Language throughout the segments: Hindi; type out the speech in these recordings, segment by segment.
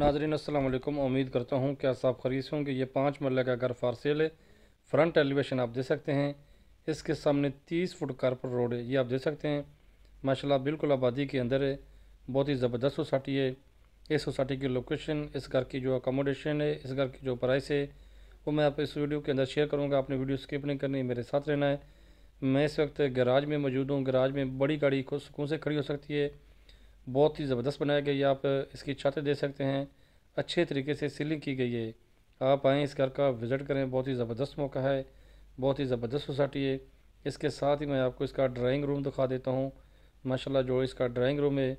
नाजरीन असलकम उम्मीद करता हूँ क्या साफ खरीद होंगे ये पाँच मरल का घर फार सेल है फ्रंट एलिवेशन आप दे सकते हैं इसके सामने तीस फुट कारपर रोड है ये आप दे सकते हैं माशाला बिल्कुल आबादी के अंदर है बहुत ही ज़बरदस्त सोसाइटी है इस सोसाइटी की लोकेशन इस घर की जो अकोमोडेशन है इस घर की जो प्राइस है वो मैं आप इस वीडियो के अंदर शेयर करूँगा आपने वीडियो स्किप नहीं करनी मेरे साथ रहना है मैं इस वक्त गराज में मौजूद हूँ गराज में बड़ी गाड़ी को सुकून से खड़ी हो सकती है बहुत ही ज़बरदस्त बनाया गया है आप इसकी छतें दे सकते हैं अच्छे तरीके से सीलिंग की गई है आप आएँ इस घर का विज़िट करें बहुत ही ज़बरदस्त मौका है बहुत ही ज़बरदस्त सोसाइटी है इसके साथ ही मैं आपको इसका ड्राइंग रूम दिखा देता हूँ माशाल्लाह जो इसका ड्राइंग रूम है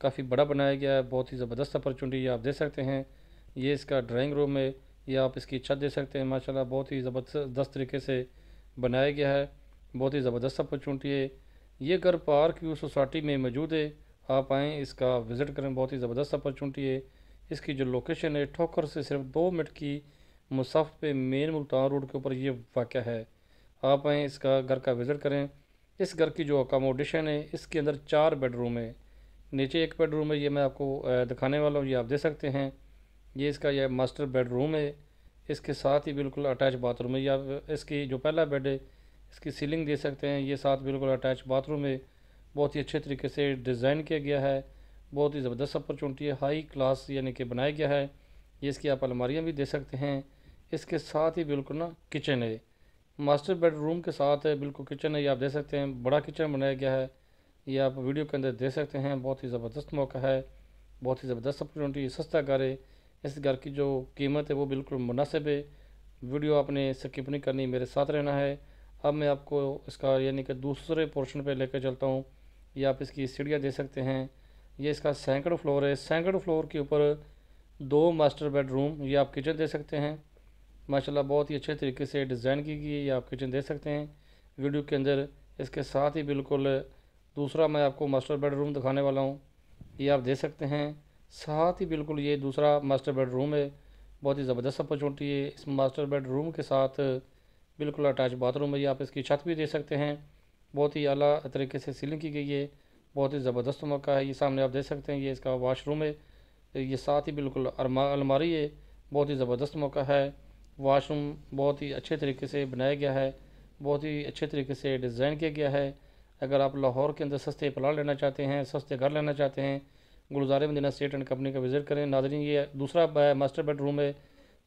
काफ़ी बड़ा बनाया गया है बहुत ही ज़बरदस्त अपॉर्चुनिटी आप दे सकते हैं ये इसका ड्राइंग रूम है ये आप इसकी छत दे सकते हैं माशाल्लाह बहुत ही ज़बरदस्त तरीके से बनाया गया है बहुत ही ज़बरदस्त अपॉर्चुनिटी है ये घर पार्क यू सोसाइटी में मौजूद है आप आएँ इसका विज़िट करें बहुत ही ज़बरदस्त अपॉर्चुनिटी है इसकी जो लोकेशन है ठोकर से सिर्फ दो मिनट की मुसाफ पे मेन मुल्तान रोड के ऊपर ये वाक़ है आप आएँ इसका घर का विज़िट करें इस घर की जो अकामोडेशन है इसके अंदर चार बेडरूम है नीचे एक बेडरूम है ये मैं आपको दिखाने वाला हूँ ये आप देख सकते हैं ये इसका यह मास्टर बेडरूम है इसके साथ ही बिल्कुल अटैच बाथरूम है या इसकी जो पहला बेड है इसकी सीलिंग दे सकते हैं ये साथ बिल्कुल अटैच बाथरूम है बहुत ही अच्छे तरीके से डिज़ाइन किया गया है बहुत ही ज़बरदस्त अपॉर्चुनिटी है हाई क्लास यानी कि बनाया गया है ये इसकी आप अलमारियाँ भी दे सकते हैं इसके साथ ही बिल्कुल ना किचन है मास्टर बेडरूम के साथ है बिल्कुल किचन है ये आप दे सकते हैं बड़ा किचन बनाया गया है ये आप वीडियो के अंदर दे सकते हैं बहुत ही ज़बरदस्त मौका है बहुत ही ज़बरदस्त अपॉर्चुनिटी सस्ता घर है इस घर की जो कीमत है वो बिल्कुल मुनासिब है वीडियो आपने स्किप नहीं करनी मेरे साथ रहना है अब मैं आपको इसका यानी कि दूसरे पोर्शन पर लेकर चलता हूँ ये आप इसकी सीढ़ियाँ दे सकते हैं ये इसका सैकड़ फ्लोर है सैकड़ फ्लोर के ऊपर दो मास्टर बेडरूम ये आप किचन दे सकते हैं माशाल्लाह बहुत ही अच्छे तरीके से डिज़ाइन की गई है ये आप किचन दे सकते हैं वीडियो के अंदर इसके साथ ही बिल्कुल दूसरा मैं आपको मास्टर बेडरूम दिखाने वाला हूँ ये आप दे सकते हैं साथ ही बिल्कुल ये दूसरा मास्टर बेडरूम है बहुत ही ज़बरदस्त अपॉर्चुनिटी है इस मास्टर बेडरूम के साथ बिल्कुल अटैच बाथरूम है ये आप इसकी छत भी दे सकते हैं बहुत ही अला तरीके से सीलिंग की गई है बहुत ही ज़बरदस्त मौका है ये सामने आप देख सकते हैं ये इसका वाशरूम है ये साथ ही बिल्कुल अलमारी है बहुत ही ज़बरदस्त मौका है वाशरूम बहुत ही अच्छे तरीके से बनाया गया है बहुत ही अच्छे तरीके से डिज़ाइन किया गया है अगर आप लाहौर के अंदर सस्ते प्लाट लेना चाहते हैं सस्ते घर लेना चाहते हैं Gulzar Madina estate and company का विज़िट करें नाजरीन ये दूसरा मास्टर बेडरूम है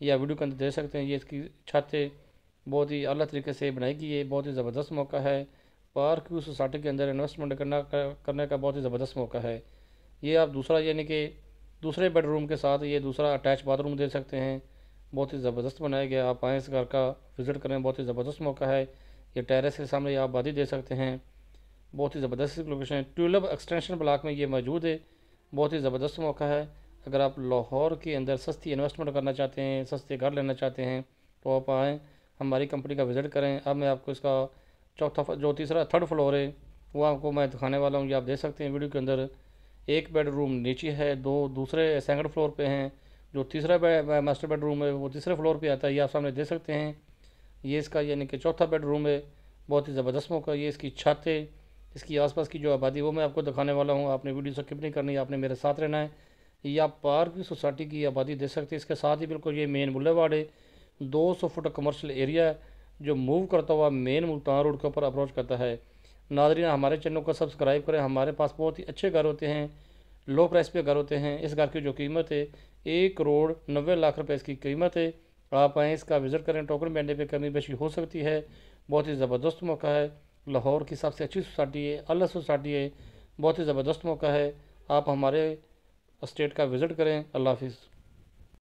या वीडियो के अंदर देख सकते हैं ये इसकी छत बहुत ही अलग तरीके से बनाई गई है बहुत ही ज़बरदस्त मौका है पार्क व्यू सोसाइटी के अंदर इन्वेस्टमेंट करना करने का बहुत ही ज़बरदस्त मौका है ये आप दूसरा यानी कि दूसरे बेडरूम के साथ ये दूसरा अटैच बाथरूम दे सकते हैं बहुत ही ज़बरदस्त बनाया गया आप आएँ इस घर का विज़िट करें बहुत ही ज़बरदस्त मौका है ये टेरेस के सामने आप आबादी दे सकते हैं बहुत ही ज़बरदस्त लोकेशन है ट्यूलब एक्सटेंशन ब्लॉक में ये मौजूद है बहुत ही ज़बरदस्त मौका है अगर आप लाहौर के अंदर सस्ती इन्वेस्टमेंट करना चाहते हैं सस्ते घर लेना चाहते हैं तो आप आएँ हमारी कंपनी का विज़िट करें अब मैं आपको इसका चौथा जो तीसरा थर्ड फ्लोर है वो आपको मैं दिखाने वाला हूँ ये आप देख सकते हैं वीडियो के अंदर एक बेडरूम नीचे है दो दूसरे सेकंड फ्लोर पे हैं जो तीसरा बे, मास्टर बेडरूम है वो तीसरे फ्लोर पे आता है ये आप सामने देख सकते हैं ये इसका यानी कि चौथा बेडरूम है बहुत ही ज़बरदस्त मौका ये इसकी छत है इसकी आसपास की जो आबादी वो मैं आपको दिखाने वाला हूँ आपने वीडियो स्किप नहीं करनी आपने मेरे साथ रहना है ये आप पार्क सोसाइटी की आबादी देख सकते हैं इसके साथ ही बिल्कुल ये मेन बुलेवार्ड है दो सौ फुट कमर्शल एरिया है जो मूव करता हुआ मेन मुल्तान रोड के ऊपर अप्रोच करता है नाजरीन हमारे चैनल को सब्सक्राइब करें हमारे पास बहुत ही अच्छे घर होते हैं लो प्राइस पे घर होते हैं इस घर की जो कीमत है एक करोड़ नब्बे लाख रुपए इसकी कीमत है आप आएँ इसका विज़िट करें टोकन बैंडे पे कमी बेशी हो सकती है बहुत ही ज़बरदस्त मौका है लाहौर की सबसे अच्छी सोसाइटी है अल्लाह सोसाइटी है बहुत ही ज़बरदस्त मौका है आप हमारे स्टेट का विज़िट करें अल्लाह हाफिज़